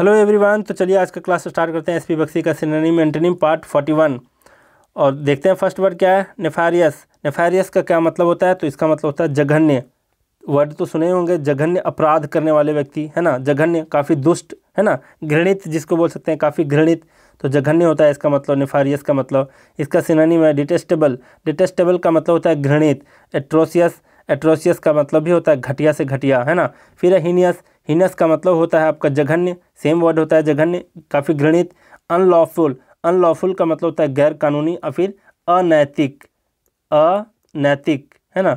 hello everyone तो चलिए आज का क्लास स्टार्ट करते हैं एसपी बक्सी का सिनेम एंटनिम पार्ट 41 और देखते हैं फर्स्ट वर्ड क्या है नेफारियस नेफारियस का क्या मतलब होता है तो इसका मतलब होता है जघन्य वर्ड तो सुने होंगे जघन्य अपराध करने वाले व्यक्ति है ना जघन्य काफ़ी दुष्ट है ना घृणित जिसको बोल सकते हैं काफ़ी घृणित तो जघन्य होता है इसका मतलब निफारियस का मतलब इसका सिनानी है डिटेस्टेबल डिटेस्टेबल का मतलब होता है घृणित एट्रोसियस एट्रोसियस का मतलब भी होता है घटिया से घटिया है ना फिर है हीनियस हिनस का मतलब होता है आपका जघन्य सेम वर्ड होता है जघन्य काफ़ी घृणित अनलॉफुल अनलॉफुल का मतलब होता है गैर कानूनी और फिर अनैतिक अनैतिक है ना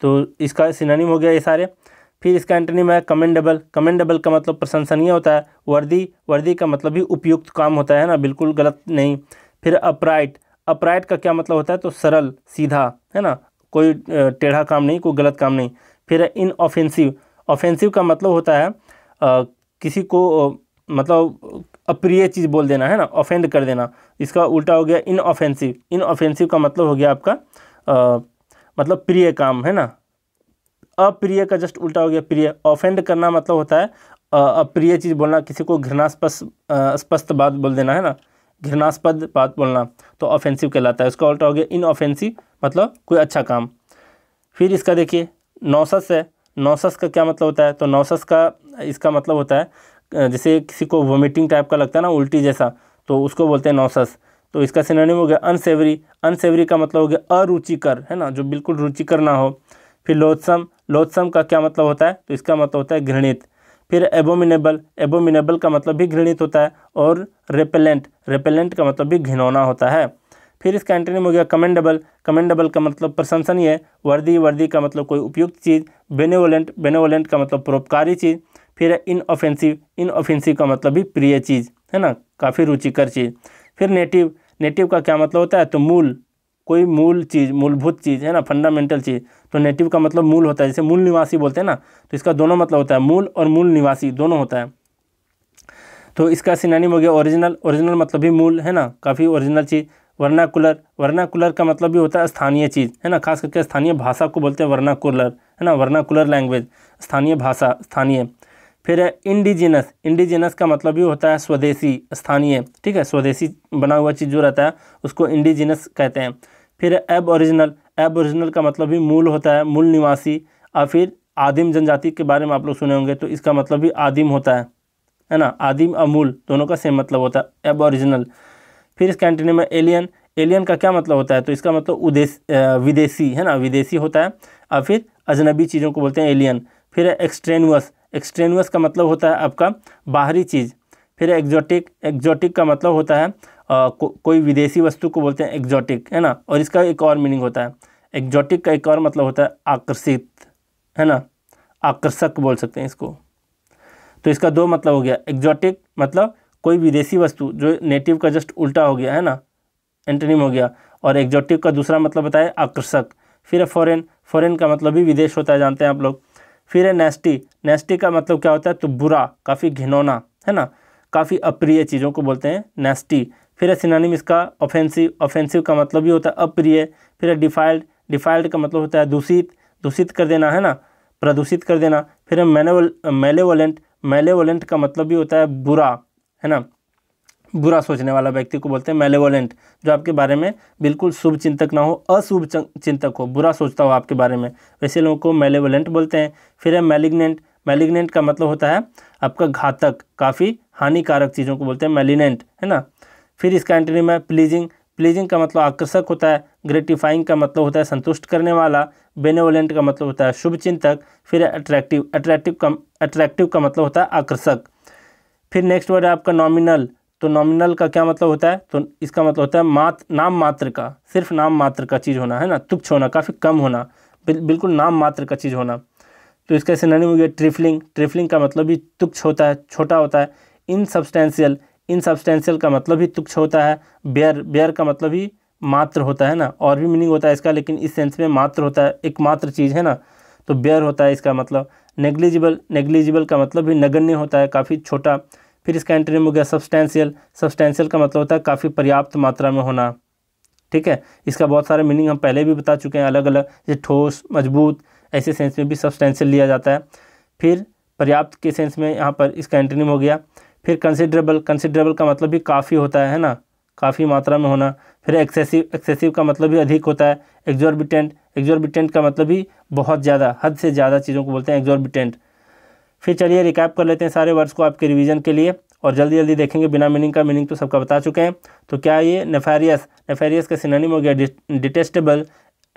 तो इसका सिनानिम हो गया ये सारे फिर इसका एंटनिम है कमेंडेबल कमेंडेबल का मतलब प्रशंसनीय होता है वर्दी वर्दी का मतलब भी उपयुक्त काम होता है ना बिल्कुल गलत नहीं फिर अपराइट अपराइट का क्या मतलब होता है तो सरल सीधा है ना कोई टेढ़ा काम नहीं कोई गलत काम नहीं फिर इन ऑफेंसिव ऑफेंसिव का मतलब होता है आ, किसी को मतलब अप्रिय चीज़ बोल देना है ना ऑफेंड कर देना इसका उल्टा हो गया इन ऑफेंसिव इन ऑफेंसिव का मतलब हो गया आपका आ, मतलब प्रिय काम है ना अप्रिय का जस्ट उल्टा हो गया प्रिय ऑफेंड करना मतलब होता है अप्रिय चीज़ बोलना किसी को घृणास्पद स्पष्ट बात बोल देना है ना घृणास्पद बात बोलना तो ऑफेंसिव कहलाता है उसका उल्टा हो गया इन ऑफेंसिव मतलब कोई अच्छा काम फिर इसका देखिए नौसस है नौसस का क्या मतलब होता है तो नौसस का इसका मतलब होता है जैसे किसी को वोमिटिंग टाइप का लगता है ना उल्टी जैसा तो उसको बोलते हैं नौसस तो इसका सिनोनिम हो गया अनसेवरी अनसेवरी का मतलब हो गया अरुचिकर है ना जो बिल्कुल रुचिकर ना हो फिर लोथसम लोथसम का क्या मतलब होता है तो इसका मतलब होता है घृणित फिर एबोमिनेबल एबोमिनेबल का मतलब भी घृणित होता है और रेपेलेंट रेपेलेंट का मतलब भी घिनौना होता है फिर इसका एंटोनिम हो गया कमेंडेबल कमेंडेबल का मतलब प्रशंसनीय है वर्दी वर्दी का मतलब कोई उपयुक्त चीज़ बेनेवोलेंट बेनेवोलेंट का मतलब परोपकारी चीज़ फिर है इनऑफेंसिव इनऑफेंसिव का मतलब भी प्रिय चीज़ है ना काफ़ी रुचिकर चीज़ फिर नेटिव नेटिव का क्या मतलब होता है तो मूल कोई मूल चीज़ मूलभूत चीज़ है ना फंडामेंटल चीज़ तो नेटिव का मतलब मूल होता है जैसे मूल निवासी बोलते हैं ना तो इसका दोनों मतलब होता है मूल और मूल निवासी दोनों होता है तो इसका सिनानिम हो गया ओरिजिनल ओरिजिनल मतलब भी मूल है ना काफ़ी ओरिजिनल चीज़ वर्नाकुलर वर्नाकुलर का मतलब भी होता है स्थानीय चीज़ है ना खास करके स्थानीय भाषा को बोलते हैं वर्नाकुलर है ना वर्नाकुलर लैंग्वेज स्थानीय भाषा स्थानीय फिर है इंडिजिनस इंडिजिनस का मतलब भी होता है स्वदेशी स्थानीय ठीक है स्वदेशी बना हुआ चीज़ जो रहता है उसको इंडिजिनस कहते हैं फिर एब ओरिजिनल एब ओरिजिनल का मतलब भी मूल होता है मूल निवासी और फिर आदिम जनजाति के बारे में आप लोग सुने होंगे तो इसका मतलब भी आदिम होता है है ना आदिम और मूल दोनों का सेम मतलब होता है एब ओरिजिनल फिर इसका एंटनी में एलियन एलियन का क्या मतलब होता है तो इसका मतलब उदेश विदेशी है ना विदेशी होता है और फिर अजनबी चीज़ों को बोलते हैं एलियन फिर एक्सट्रेनुअस एक्सट्रेनुअस का मतलब होता है आपका बाहरी चीज़ फिर एक्जॉटिक एक्जॉटिक का मतलब होता है आ, को, कोई विदेशी वस्तु को बोलते हैं एक्जॉटिक है ना और इसका एक और मीनिंग होता है एक्जॉटिक का एक और मतलब होता है आकर्षित है ना आकर्षक बोल सकते हैं इसको तो इसका दो मतलब हो गया एक्जॉटिक मतलब कोई विदेशी वस्तु जो नेटिव का जस्ट उल्टा हो गया है ना एंटनिम हो गया और एक्जोटिव का दूसरा मतलब बताए आकर्षक फिर है फॉरेन फॉरेन का मतलब भी विदेश होता है जानते हैं आप लोग फिर है नेस्टी नेस्टी का मतलब क्या होता है तो बुरा काफ़ी घिनौना है ना काफ़ी अप्रिय चीज़ों को बोलते हैं नेस्टी फिर है सिनानिम इसका ऑफेंसिव ऑफेंसिव का मतलब भी होता है अप्रिय फिर है डिफाइल्ड डिफाइल्ड का मतलब होता है दूषित दूषित कर देना है ना प्रदूषित कर देना फिर है मैनेवल मेलेवोलेंट मेलेवोलेंट का मतलब भी होता है बुरा है ना बुरा सोचने वाला व्यक्ति को बोलते हैं मेलेवोलेंट जो आपके बारे में बिल्कुल शुभ चिंतक ना हो अशुभ चिंतक हो बुरा सोचता हो आपके बारे में वैसे लोगों को मेलेवोलेंट बोलते हैं फिर है मेलिग्नेंट मेलिग्नेंट का मतलब होता है आपका घातक काफ़ी हानिकारक चीज़ों को बोलते हैं मेलिनेंट है ना फिर इसका एंट्री में प्लीजिंग प्लीजिंग का मतलब आकर्षक होता है ग्रेटिफाइंग का मतलब होता है संतुष्ट करने वाला बेनेवोलेंट का मतलब होता है शुभ चिंतक फिर अट्रैक्टिव अट्रैक्टिव का अट्रैक्टिव का मतलब होता है आकर्षक फिर नेक्स्ट वर्ड है आपका नॉमिनल तो नॉमिनल का क्या मतलब होता है तो इसका मतलब होता है मात नाम मात्र का सिर्फ नाम मात्र का चीज़ होना है ना तुच्छ होना काफ़ी कम होना बिल, बिल्कुल नाम मात्र का चीज़ होना तो इसका सिनोनिम हो गया ट्रिफलिंग ट्रिफलिंग का मतलब भी तुच्छ होता है छोटा होता है इन सब्सटेंशियल इन सब्सटेंशियल का मतलब भी तुच्छ होता है बेयर बेयर का मतलब ही मात्र होता है ना और भी मीनिंग होता है इसका लेकिन इस सेंस में मात्र होता है एक मात्र चीज़ है ना तो बेयर होता है इसका मतलब नेग्लिजिबल नेग्लिजिबल का मतलब भी नगण्य होता है काफ़ी छोटा फिर इसका एंटोनियम हो गया सब्सटेंशियल सब्सटेंशियल का मतलब होता है काफ़ी पर्याप्त मात्रा में होना ठीक है इसका बहुत सारा मीनिंग हम पहले भी बता चुके हैं अलग अलग जैसे ठोस मजबूत ऐसे सेंस में भी सब्सटेंशियल लिया जाता है फिर पर्याप्त के सेंस में यहाँ पर इसका एंटोनियम हो गया फिर कंसिडरेबल कंसिडरेबल का मतलब भी काफ़ी होता है ना काफ़ी मात्रा में होना फिर एक्सेसिव एक्सेसिव का मतलब भी अधिक होता है एग्जॉर्बिटेंट एग्जॉर्बिटेंट का मतलब भी बहुत ज़्यादा हद से ज़्यादा चीज़ों को बोलते हैं एग्जॉर्बिटेंट फिर चलिए रिकैप कर लेते हैं सारे वर्ड्स को आपके रिवीजन के लिए और जल्दी जल्दी देखेंगे बिना मीनिंग का मीनिंग तो सबका बता चुके हैं तो क्या ये नेफेरियस नेफेरियस का सिनोनिम हो गया detestable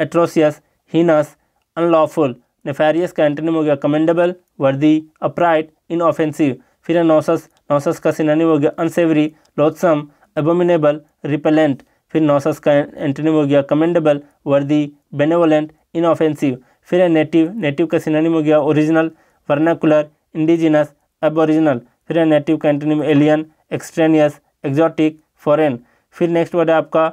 atrocious heinous unlawful nefarious का एंटोनिम हो गया कमेंडेबल वर्दी अपराइट ऑफेंसिव फिर नोसस नौसस नौसस का सिनोनिम हो गया अनसेवरी लोथसम एबोमिनेबल रिपेलेंट फिर नौसस का एंटोनिम हो गया कमेंडेबल वर्दी इन ऑफेंसिव फिर है नेटिव नेटिव का सिनोनिम हो गया ओरिजिनल वर्नाकुलर इंडिजिनस एबोरिजिनल फिर है नेटिव में एलियन एक्सट्रेनियस एक्जॉटिक फॉरेन फिर नेक्स्ट वर्ड है आपका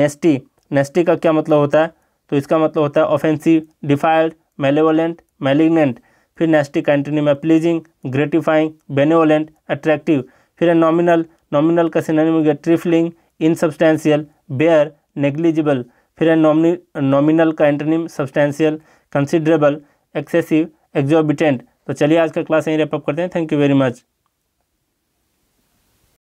नेस्टी नेस्टी का क्या मतलब होता है तो इसका मतलब होता है ऑफेंसिव डिफाइल्ड मेलेवोलेंट मेलिग्नेंट फिर नेस्टी कंट्री में प्लीजिंग ग्रेटिफाइंग बेनेवोलेंट अट्रैक्टिव फिर है नॉमिनल नॉमिनल का सिनोनिम हो गया ट्रिफलिंग इनसब्सटैंशियल बेयर नेग्लिजिबल फिर है नॉमिनल का antonym substantial considerable excessive exorbitant तो चलिए आज का क्लास यहीं रेपअप करते हैं थैंक यू वेरी मच